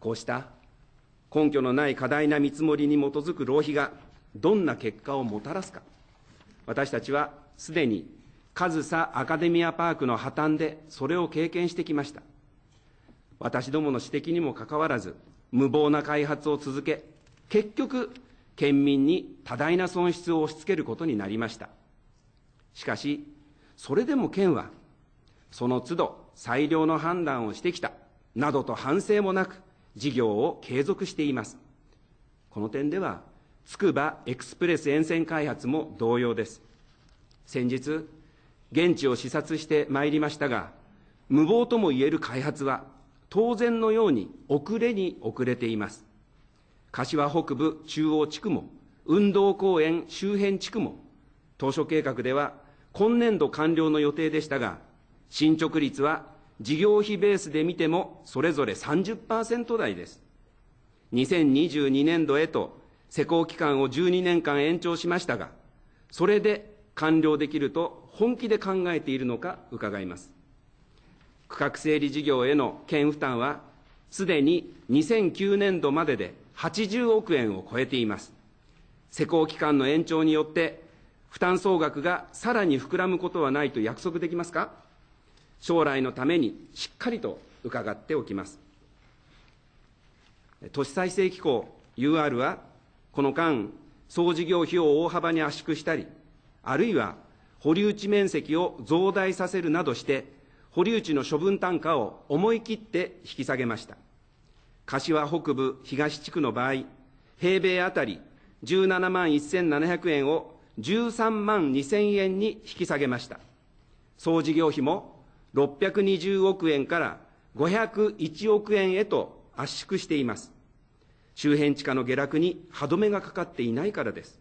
こうした根拠のない過大な見積もりに基づく浪費がどんな結果をもたらすか私たちはすでに上総アカデミアパークの破綻でそれを経験してきました私どもの指摘にもかかわらず無謀な開発を続け結局県民に多大な損失を押し付けることになりましたしかしそれでも県はその都度最良の判断をしてきたなどと反省もなく事業を継続していますこの点ではつくばエクスプレス沿線開発も同様です先日現地を視察してまいりましたが無謀ともいえる開発は当然のように遅れに遅れています柏北部中央地区も運動公園周辺地区も当初計画では今年度完了の予定でしたが進捗率は事業費ベースで見てもそれぞれ30%台です。2022年度へと施工期間を12年間延長しましたが、それで完了できると本気で考えているのか伺います。区画整理事業への県負担は、すでに2009年度までで80億円を超えています。施工期間の延長によって、負担総額がさらに膨らむことはないと約束できますか将来のためにしっかりと伺っておきます。都市再生機構 UR は、この間、総事業費を大幅に圧縮したり、あるいは保留地面積を増大させるなどして、保留地の処分単価を思い切って引き下げました。柏北部東地区の場合、平米あたり17万1700円を13万2000円に引き下げました。総事業費も620億円から501億円へと圧縮しています。周辺地価の下落に歯止めがかかっていないからです。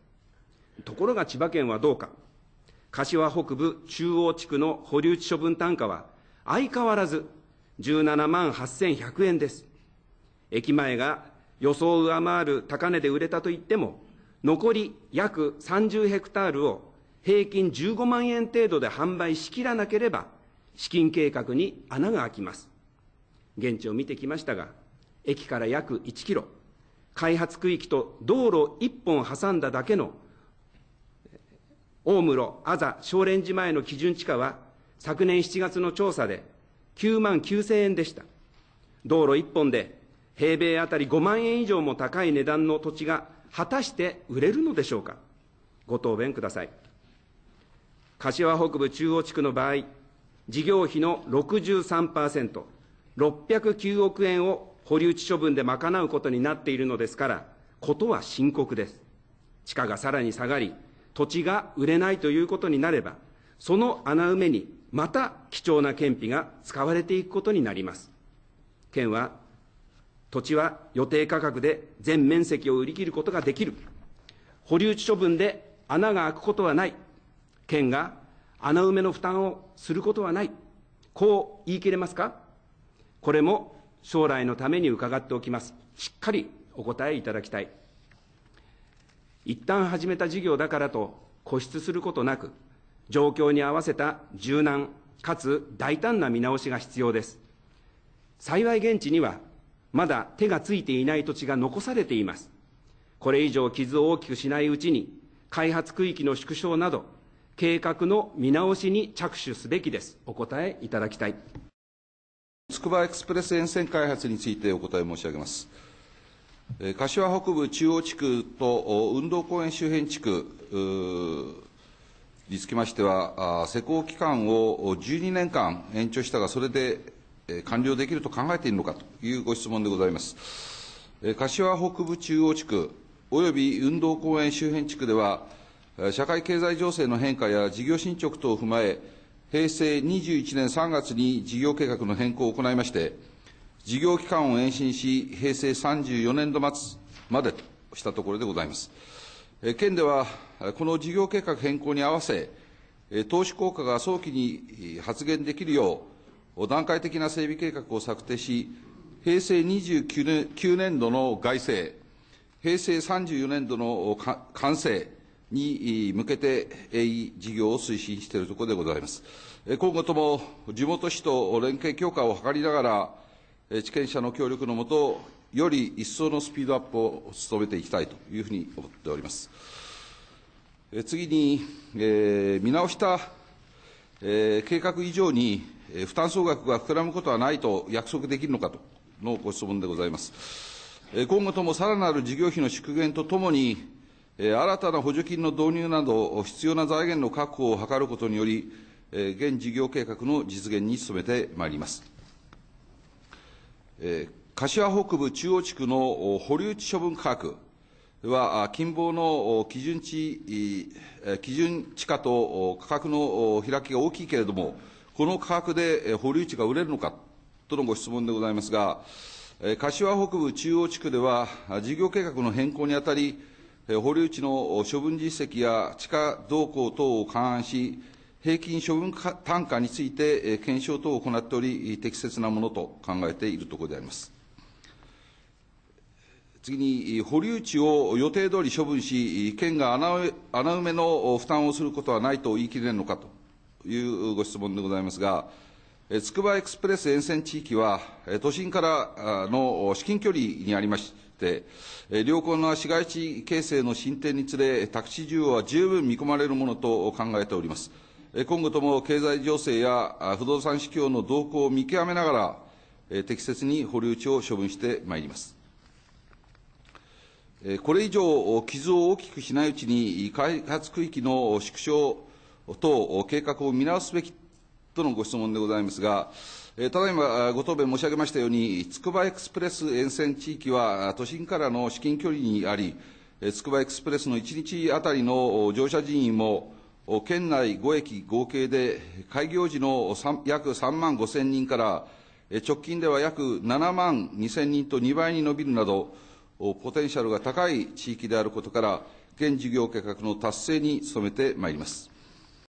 ところが千葉県はどうか。柏北部中央地区の保留地処分単価は相変わらず17万8100円です。駅前が予想を上回る高値で売れたといっても、残り約30ヘクタールを平均15万円程度で販売しきらなければ資金計画に穴が開きます。現地を見てきましたが、駅から約1キロ、開発区域と道路1本挟んだだけの大室、あざ、少蓮寺前の基準地価は昨年7月の調査で9万9000円でした。道路1本で平米あたり5万円以上も高い値段の土地が果たして売れるのでしょうか。ご答弁ください。柏北部中央地区の場合、事業費の63%、609億円を保留地処分で賄うことになっているのですから、ことは深刻です。地価がさらに下がり、土地が売れないということになれば、その穴埋めにまた貴重な県費が使われていくことになります。県は、土地は予定価格で全面積を売り切ることができる。保留地処分で穴が開くことはない。県が穴埋めの負担をすることはない。こう言い切れますかこれも将来のために伺っておきます。しっかりお答えいただきたい。一旦始めた事業だからと固執することなく、状況に合わせた柔軟かつ大胆な見直しが必要です。幸い現地にはまだ手がついていない土地が残されています。これ以上傷を大きくしないうちに、開発区域の縮小など、計画の見直しに着手すべきです。お答えいただきたい。つくばエクスプレス沿線開発についてお答え申し上げます。柏北部中央地区と運動公園周辺地区につきましては、施工期間を12年間延長したが、それで完了できると考えているのかというご質問でございます。柏北部中央地区および運動公園周辺地区では、社会経済情勢の変化や事業進捗等を踏まえ、平成21年3月に事業計画の変更を行いまして、事業期間を延伸し、平成34年度末までとしたところでございます。県では、この事業計画変更に合わせ、投資効果が早期に発現できるよう、段階的な整備計画を策定し、平成29年年度の外成、平成34年度の完成、に向けて AE 事業を推進しているところでございます。今後とも地元市と連携強化を図りながら、地権者の協力のもと、より一層のスピードアップを努めていきたいというふうに思っております。次に、えー、見直した、えー、計画以上にえ負担総額が膨らむことはないと約束できるのかとのご質問でございます。え今後ともさらなる事業費の縮減とともに、新たな補助金の導入など、必要な財源の確保を図ることにより、現事業計画の実現に努めてまいります。柏北部中央地区の保留地処分価格は、近傍の基準地基準地価と価格の開きが大きいけれども、この価格で保留地が売れるのかとのご質問でございますが、柏北部中央地区では、事業計画の変更にあたり、保留地の処分実績や地価動向等を勘案し、平均処分単価について検証等を行っており、適切なものと考えているところであります。次に、保留地を予定通り処分し、県が穴埋めの負担をすることはないと言い切れるのかというご質問でございますが、つくばエクスプレス沿線地域は、都心からの至近距離にありまして、良好な市街地形成の進展につれ、宅地需要は十分見込まれるものと考えております。今後とも経済情勢や不動産市況の動向を見極めながら、適切に保留地を処分してまいります。これ以上、傷を大きくしないうちに、開発区域の縮小等計画を見直すべきとのご質問でございますが、ただいまご答弁申し上げましたように、つくばエクスプレス沿線地域は都心からの至近距離にあり、つくばエクスプレスの1日あたりの乗車人員も、県内5駅合計で開業時の約3万5000人から、直近では約7万2000人と2倍に伸びるなど、ポテンシャルが高い地域であることから、現事業計画の達成に努めてまいります。